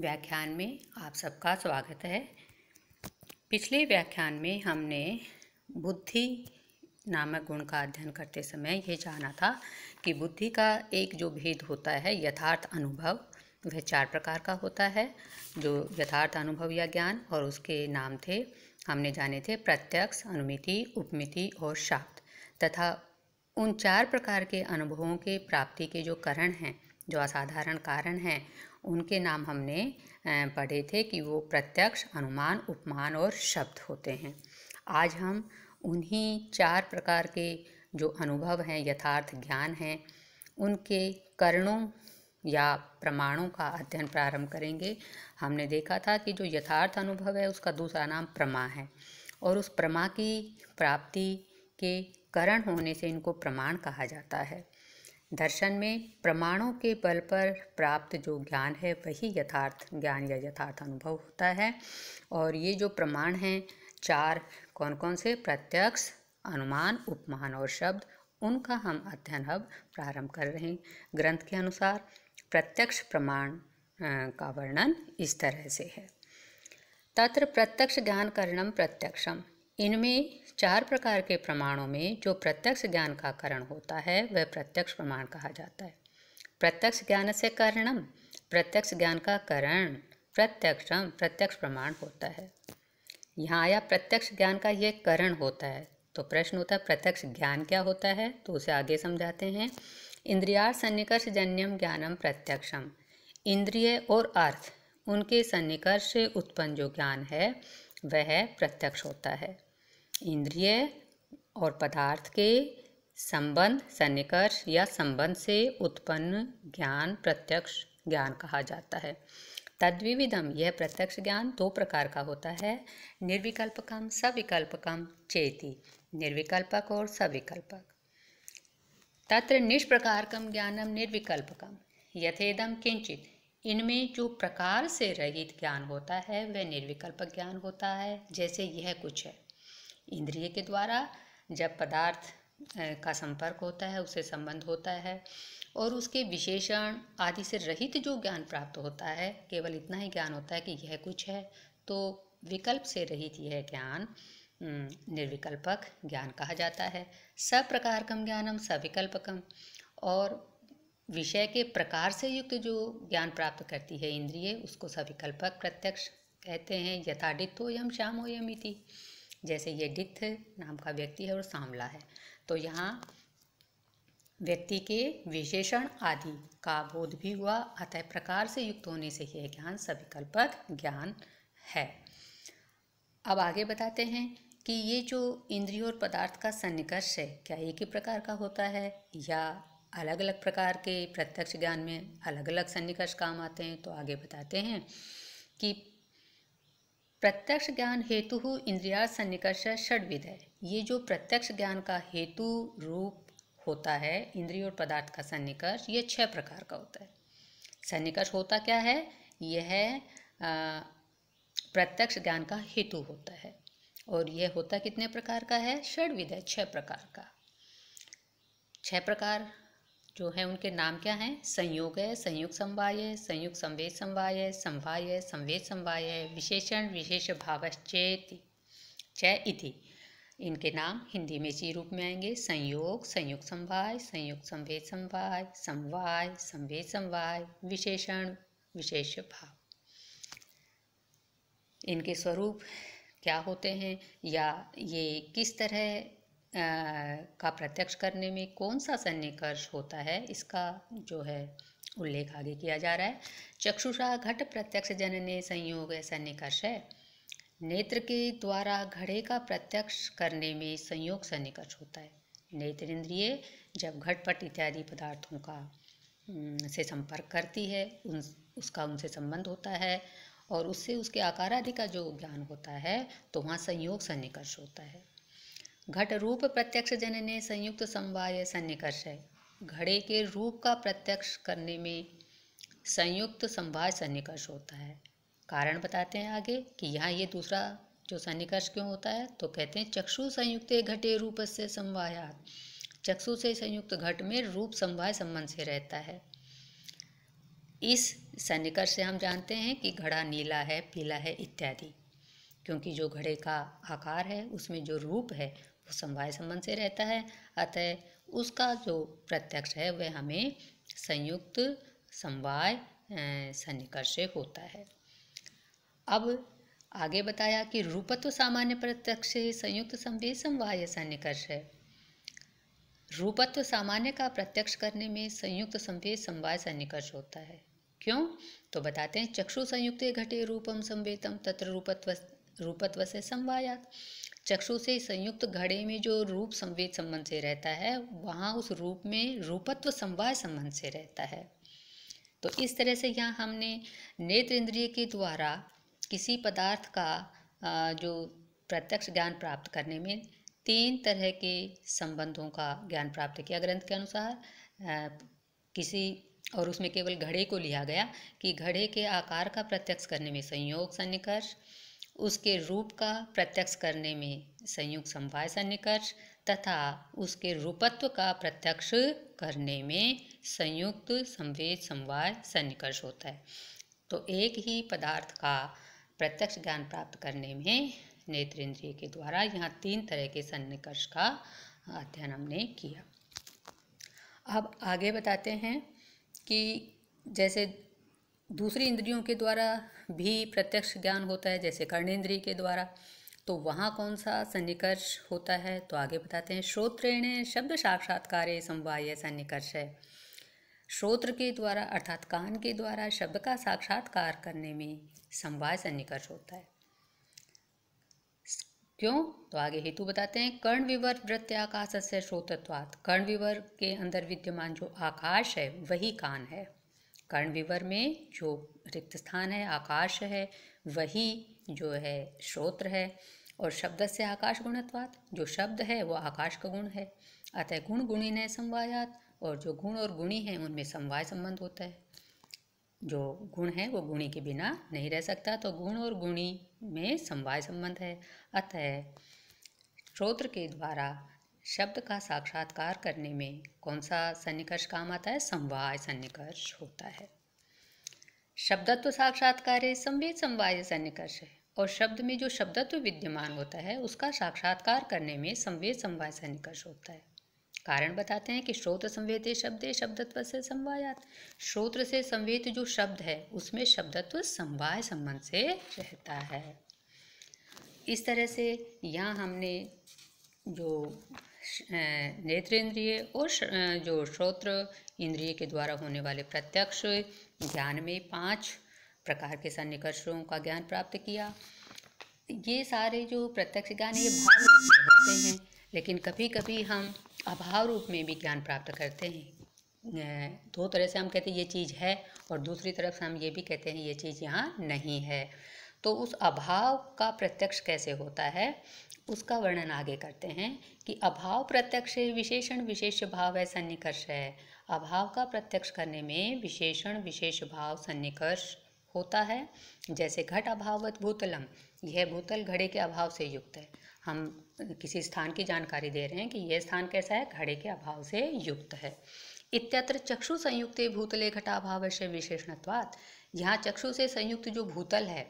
व्याख्यान में आप सबका स्वागत है पिछले व्याख्यान में हमने बुद्धि नामक गुण का अध्ययन करते समय यह जाना था कि बुद्धि का एक जो भेद होता है यथार्थ अनुभव वह चार प्रकार का होता है जो यथार्थ अनुभव या ज्ञान और उसके नाम थे हमने जाने थे प्रत्यक्ष अनुमिति उपमिति और शाप्त तथा उन चार प्रकार के अनुभवों के प्राप्ति के जो करण हैं जो असाधारण कारण हैं उनके नाम हमने पढ़े थे कि वो प्रत्यक्ष अनुमान उपमान और शब्द होते हैं आज हम उन्हीं चार प्रकार के जो अनुभव हैं यथार्थ ज्ञान हैं उनके करणों या प्रमाणों का अध्ययन प्रारंभ करेंगे हमने देखा था कि जो यथार्थ अनुभव है उसका दूसरा नाम प्रमा है और उस प्रमा की प्राप्ति के करण होने से इनको प्रमाण कहा जाता है दर्शन में प्रमाणों के बल पर प्राप्त जो ज्ञान है वही यथार्थ ज्ञान या यथार्थ अनुभव होता है और ये जो प्रमाण हैं चार कौन कौन से प्रत्यक्ष अनुमान उपमान और शब्द उनका हम अध्ययन अब प्रारंभ कर रहे हैं ग्रंथ के अनुसार प्रत्यक्ष प्रमाण का वर्णन इस तरह से है तत्र प्रत्यक्ष ज्ञान करणम प्रत्यक्षम इनमें चार प्रकार के प्रमाणों में जो प्रत्यक्ष ज्ञान का करण होता है वह प्रत्यक्ष प्रमाण कहा जाता है प्रत्यक्ष ज्ञान से करणम प्रत्यक्ष ज्ञान का करण प्रत्यक्षम प्रत्यक्ष प्रमाण होता है यहाँ आया प्रत्यक्ष ज्ञान का ये करण होता है तो प्रश्न होता है प्रत्यक्ष ज्ञान क्या होता है तो उसे आगे समझाते हैं इंद्रियार सन्निकर्ष जन्यम ज्ञानम प्रत्यक्षम इंद्रिय और अर्थ उनके सन्निकर्ष से उत्पन्न जो ज्ञान है वह प्रत्यक्ष होता है इंद्रिय और पदार्थ के संबंध सन्निकर्ष या संबंध से उत्पन्न ज्ञान प्रत्यक्ष ज्ञान कहा जाता है तद्विविधम यह प्रत्यक्ष ज्ञान दो प्रकार का होता है निर्विकल्पकम सविकल्पकम चेति निर्विकल्पक और सविकल्पक तत्र निष्प्रकारकम ज्ञानम निर्विकल्पकम यथेदम किंचित इनमें जो प्रकार से रहित ज्ञान होता है वह निर्विकल्प ज्ञान होता है जैसे यह कुछ है इंद्रिय के द्वारा जब पदार्थ का संपर्क होता है उससे संबंध होता है और उसके विशेषण आदि से रहित जो ज्ञान प्राप्त होता है केवल इतना ही ज्ञान होता है कि यह कुछ है तो विकल्प से रहित यह ज्ञान निर्विकल्पक ज्ञान कहा जाता है प्रकार कम ज्ञानम सविकल्पकम और विषय के प्रकार से युक्त जो ज्ञान प्राप्त करती है इंद्रिय उसको सविकल्पक प्रत्यक्ष कहते हैं यथाडित्तो यम श्याम हो इति जैसे ये डिक्थ नाम का व्यक्ति है और सांवला है तो यहाँ व्यक्ति के विशेषण आदि का बोध भी हुआ अतः प्रकार से युक्त होने से यह ज्ञान सविकल्पक ज्ञान है अब आगे बताते हैं कि ये जो इंद्रिय और पदार्थ का सन्निकर्ष है क्या एक ही प्रकार का होता है या अलग अलग प्रकार के प्रत्यक्ष ज्ञान में अलग अलग सन्निकर्ष काम आते हैं तो आगे बताते हैं कि प्रत्यक्ष ज्ञान हेतु इंद्रिया सन्निकर्ष षडविद है ये जो प्रत्यक्ष ज्ञान का हेतु रूप होता है इंद्रिय और पदार्थ का सन्निकर्ष ये छह प्रकार का होता है सन्निकर्ष होता क्या है यह प्रत्यक्ष ज्ञान का हेतु होता है और यह होता कितने प्रकार का है षड है छह प्रकार का छह प्रकार जो है उनके नाम क्या हैं संयोग है संयुक्त समवाय है संयुक्त संवेद समवाय है समवाय है संवेद समवाय है विशेषण विशेष भावश्चेति चय इति इनके नाम हिंदी में इसी रूप में आएंगे संयोग संयुक्त संवाय संयुक्त संवेद समवाय समवाय संवेद समवाय विशेषण विशेष भाव इनके स्वरूप क्या होते हैं या ये किस तरह का प्रत्यक्ष करने में कौन सा सन्निकर्ष होता है इसका जो है उल्लेख आगे किया जा रहा है चक्षुषा घट प्रत्यक्ष जनने संयोग सन्निकर्ष है नेत्र के द्वारा घड़े का प्रत्यक्ष करने में संयोग सन्निकर्ष होता है नेत्र इंद्रिय जब घटपट इत्यादि पदार्थों का से संपर्क करती है उन उसका उनसे संबंध होता है और उससे उसके आकार आदि का जो ज्ञान होता है तो वहाँ संयोग सन्निकर्ष होता है घट रूप प्रत्यक्ष जनने संयुक्त समवाय सन्निकर्ष है घड़े के रूप का प्रत्यक्ष करने में संयुक्त समवाय सन्निकर्ष होता है कारण बताते हैं आगे कि यहाँ ये दूसरा जो सन्निकर्ष क्यों होता है तो कहते हैं चक्षु संयुक्त घटे रूप से संवायात चक्षु से संयुक्त घट में रूप संवाय संबंध से रहता है इस सन्निकर्ष से हम जानते हैं कि घड़ा नीला है पीला है इत्यादि क्योंकि जो घड़े का आकार है उसमें जो रूप है वो समवाय संबंध से रहता है अतः उसका जो प्रत्यक्ष है वह हमें संयुक्त समवाय सन्निकर्ष होता है अब आगे बताया कि रूपत्व सामान्य प्रत्यक्ष संयुक्त संवेद समवाय सन्निकर्ष है रूपत्व सामान्य का प्रत्यक्ष करने में संयुक्त संवेद समवाय सन्निकर्ष होता है क्यों तो बताते हैं चक्षु संयुक्त घटे रूपम संवेतम तत्र रूपत्व रूपत्व से संवायात चक्षु से संयुक्त घड़े में जो रूप संवेद संबंध से रहता है वहाँ उस रूप में रूपत्व संवाय संबंध से रहता है तो इस तरह से यहाँ हमने नेत्र इंद्रिय के द्वारा किसी पदार्थ का जो प्रत्यक्ष ज्ञान प्राप्त करने में तीन तरह के संबंधों का ज्ञान प्राप्त किया ग्रंथ के अनुसार किसी और उसमें केवल घड़े को लिया गया कि घड़े के आकार का प्रत्यक्ष करने में संयोग सन्निकर्ष उसके रूप का प्रत्यक्ष करने में संयुक्त समवाय सन्निकर्ष तथा उसके रूपत्व का प्रत्यक्ष करने में संयुक्त संवेद समवाय सन्निकर्ष होता है तो एक ही पदार्थ का प्रत्यक्ष ज्ञान प्राप्त करने में नेत्र इंद्रिय के द्वारा यहाँ तीन तरह के सन्निकर्ष का अध्ययन हमने किया अब आगे बताते हैं कि जैसे दूसरी इंद्रियों के द्वारा भी प्रत्यक्ष ज्ञान होता है जैसे कर्णेंद्रिय के द्वारा तो वहाँ कौन सा सन्निकर्ष होता है तो आगे बताते हैं श्रोत्रेण शब्द साक्षात्कार समवाय सन्निकर्ष है श्रोत्र के द्वारा अर्थात कान के द्वारा शब्द का साक्षात्कार करने में समवाय सन्निकर्ष होता है क्यों तो आगे हेतु बताते हैं कर्ण विवर वृत्त्याकाश से श्रोतत्वात् कर्ण विवर के अंदर विद्यमान जो आकाश है वही कान है कर्णविवर में जो रिक्त स्थान है आकाश है वही जो है श्रोत्र है और शब्द से आकाश गुणत्वात जो शब्द है वो आकाश का गुण है अतः गुण गुणी ने संवायात और जो गुण और गुणी हैं उनमें समवाय संबंध होता है जो गुण है वो गुणी के बिना नहीं रह सकता तो गुण और गुणी में समवाय संबंध है अतः श्रोत्र के द्वारा शब्द का साक्षात्कार करने में कौन सा सन्निकर्ष काम आता है संवाय सन्निकर्ष होता है शब्दत्व साक्षात्कार है संवेद संवाय सन्निकर्ष है और शब्द में जो शब्दत्व विद्यमान होता है उसका साक्षात्कार करने में संवेद संवाय सन्निकर्ष होता है कारण बताते हैं कि श्रोत संवेद शब्द शब्दत्व से संवायात श्रोत्र से संवेद जो शब्द है उसमें शब्दत्व संवाय संबंध से रहता है इस तरह से यहाँ हमने जो नेत्र इंद्रिय और जो श्रोत्र इंद्रिय के द्वारा होने वाले प्रत्यक्ष ज्ञान में पांच प्रकार के सन्निकर्षों का ज्ञान प्राप्त किया ये सारे जो प्रत्यक्ष ज्ञान ये भाव रूप में होते हैं लेकिन कभी कभी हम अभाव रूप में भी ज्ञान प्राप्त करते हैं दो तरह से हम कहते हैं ये चीज़ है और दूसरी तरफ से हम ये भी कहते हैं ये चीज़ यहाँ नहीं है तो उस अभाव का प्रत्यक्ष कैसे होता है उसका वर्णन आगे करते हैं कि अभाव प्रत्यक्ष विशेषण विशेष भाव है सन्निकर्ष है अभाव का प्रत्यक्ष करने में विशेषण विशेष भाव सन्निकर्ष होता है जैसे घट अभावत भूतलम यह भूतल घड़े के अभाव से युक्त है हम किसी स्थान की जानकारी दे रहे हैं कि यह स्थान कैसा है घड़े के अभाव से युक्त है इत्यत्र चक्षु संयुक्त भूतले घटाभाव से विशेषणत्वात् यहाँ चक्षु से संयुक्त जो भूतल है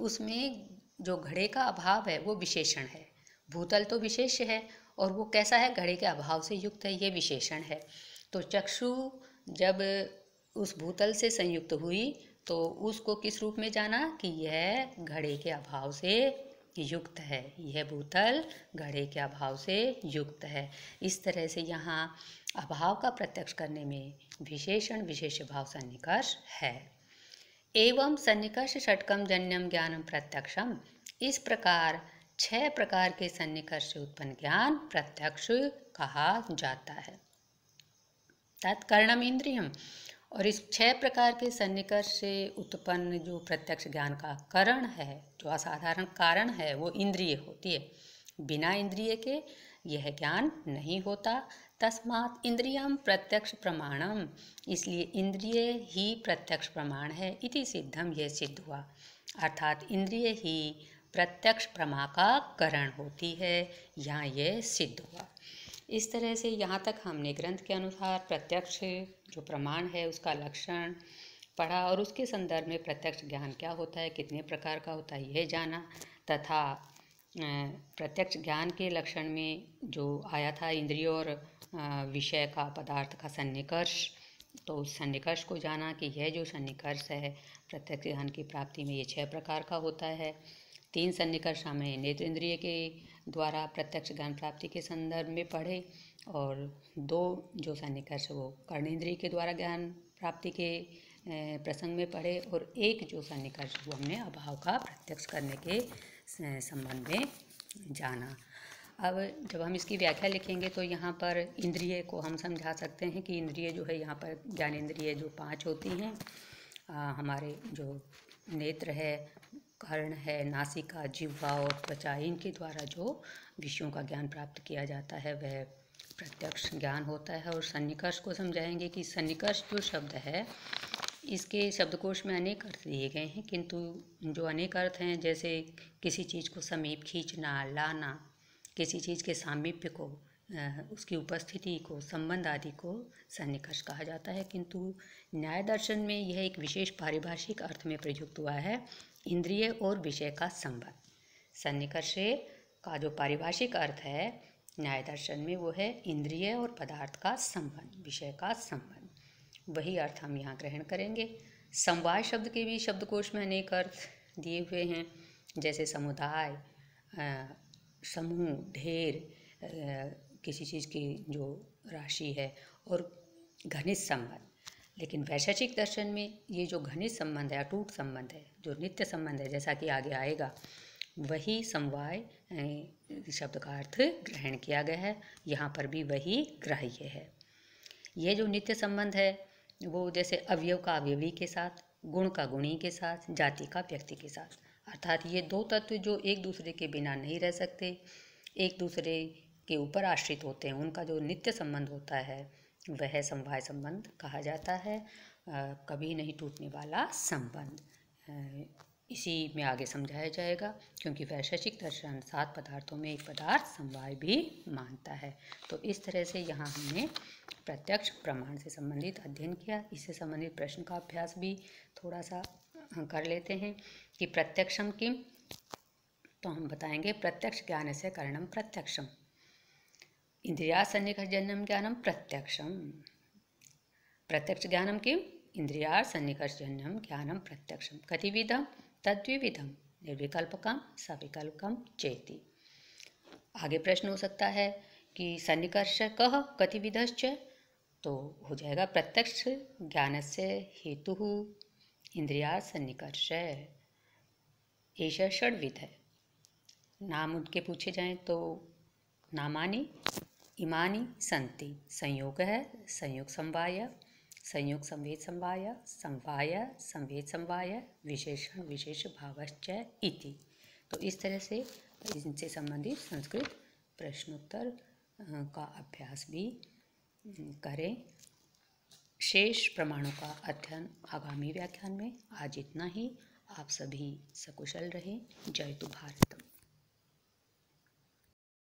उसमें जो घड़े का अभाव है वो विशेषण है भूतल तो विशेष है और वो कैसा है घड़े के अभाव से युक्त है ये विशेषण है तो चक्षु जब उस भूतल से संयुक्त हुई तो उसको किस रूप में जाना कि यह घड़े के अभाव से युक्त है यह भूतल घड़े के अभाव से युक्त है इस तरह से यहाँ अभाव का प्रत्यक्ष करने में विशेषण विशेष भाव सन्निकर्ष है एवं सन्निकर्ष षटकम जन्यम ज्ञानम प्रत्यक्षम इस प्रकार छह प्रकार के सन्निकर्ष उत्पन्न ज्ञान प्रत्यक्ष कहा जाता है तत्कर्णम इंद्रियम और इस छह प्रकार के सन्निकर्ष से उत्पन्न जो प्रत्यक्ष ज्ञान का करण है जो असाधारण कारण है वो इंद्रिय होती है बिना इंद्रिय के यह ज्ञान नहीं होता तस्मात इंद्रियम प्रत्यक्ष प्रमाणम इसलिए इंद्रिय ही प्रत्यक्ष प्रमाण है इति सिद्धम यह सिद्ध हुआ अर्थात इंद्रिय ही प्रत्यक्ष प्रमा का करण होती है यहाँ यह सिद्ध हुआ इस तरह से यहाँ तक हमने ग्रंथ के अनुसार प्रत्यक्ष जो प्रमाण है उसका लक्षण पढ़ा और उसके संदर्भ में प्रत्यक्ष ज्ञान क्या होता है कितने प्रकार का होता है यह जाना तथा प्रत्यक्ष ज्ञान के लक्षण में जो आया था इंद्रिय और विषय का पदार्थ का सन्निकर्ष तो उस सन्निकर्ष को जाना कि यह जो सन्निकर्ष है प्रत्यक्ष ज्ञान की प्राप्ति में ये छह प्रकार का होता है तीन सन्निकर्ष हमें नेत्र इंद्रिय के द्वारा प्रत्यक्ष ज्ञान प्राप्ति के संदर्भ में पढ़े और दो जो सन्निकर्ष वो इंद्रिय के द्वारा ज्ञान प्राप्ति के प्रसंग में पढ़े और एक जो सन्निकर्ष वो हमने अभाव का प्रत्यक्ष करने के संबंध में जाना अब जब हम इसकी व्याख्या लिखेंगे तो यहाँ पर इंद्रिय को हम समझा सकते हैं कि इंद्रिय जो है यहाँ पर ज्ञान इंद्रिय जो पांच होती हैं हमारे जो नेत्र है कर्ण है नासिका जिह्वा और त्वचा इनके द्वारा जो विषयों का ज्ञान प्राप्त किया जाता है वह प्रत्यक्ष ज्ञान होता है और सन्निकर्ष को समझाएंगे कि सन्निकर्ष जो शब्द है इसके शब्दकोश में अनेक अर्थ दिए गए हैं किंतु जो अनेक अर्थ हैं जैसे किसी चीज़ को समीप खींचना लाना किसी चीज़ के सामीप्य को उसकी उपस्थिति को संबंध आदि को सन्निकर्ष कहा जाता है किंतु न्याय दर्शन में यह एक विशेष पारिभाषिक अर्थ में प्रयुक्त हुआ है इंद्रिय और विषय का संबंध सन्निकर्ष का जो पारिभाषिक अर्थ है न्याय दर्शन में वो है इंद्रिय और पदार्थ का संबंध विषय का संबंध वही अर्थ हम यहाँ ग्रहण करेंगे समवाय शब्द के भी शब्दकोश में अनेक अर्थ दिए हुए हैं जैसे समुदाय समूह ढेर किसी चीज़ की जो राशि है और घनिष्ठ संबंध लेकिन वैशेषिक दर्शन में ये जो घनिष्ठ संबंध है अटूट संबंध है जो नित्य संबंध है जैसा कि आगे आएगा वही समवाय शब्द का अर्थ ग्रहण किया गया है यहाँ पर भी वही ग्राह्य है यह जो नित्य संबंध है वो जैसे अवयव का अवयवी के साथ गुण का गुणी के साथ जाति का व्यक्ति के साथ अर्थात ये दो तत्व जो एक दूसरे के बिना नहीं रह सकते एक दूसरे के ऊपर आश्रित होते हैं उनका जो नित्य संबंध होता है वह समवाय संबंध कहा जाता है कभी नहीं टूटने वाला संबंध इसी में आगे समझाया जाएगा क्योंकि वैशेषिक दर्शन सात पदार्थों में एक पदार्थ समवाय भी मानता है तो इस तरह से यहाँ हमने प्रत्यक्ष प्रमाण से संबंधित अध्ययन किया इससे संबंधित प्रश्न का अभ्यास भी थोड़ा सा कर लेते हैं कि प्रत्यक्षम किम तो हम बताएंगे प्रत्यक्ष ज्ञान से करणम प्रत्यक्षम इंद्रिया सन्निकर्षजन्यम ज्ञानम प्रत्यक्षम प्रत्यक्ष ज्ञानम किम इंद्रिया सन्निकर्षजन्यम ज्ञानम प्रत्यक्षम कतिविधम तद्विविधम निर्विकल्पकम सविकल्पकम चेती आगे प्रश्न हो सकता है कि सन्निकर्ष कह कतिविधश्च तो हो जाएगा प्रत्यक्ष ज्ञान से हेतु इंद्रिया सन्निकर्ष ऐसा षडविध है नाम उनके पूछे जाएं तो नामानी इमानी संति संयोग है संयोग समवाय संयोग संवेद संवाय संवाय संवेद संवाय विशेषण विशेष भावश्च इति तो इस तरह से इनसे संबंधित संस्कृत प्रश्नोत्तर का अभ्यास भी करें शेष प्रमाणों का अध्ययन आगामी व्याख्यान में आज इतना ही आप सभी सकुशल रहें जय तु भारतम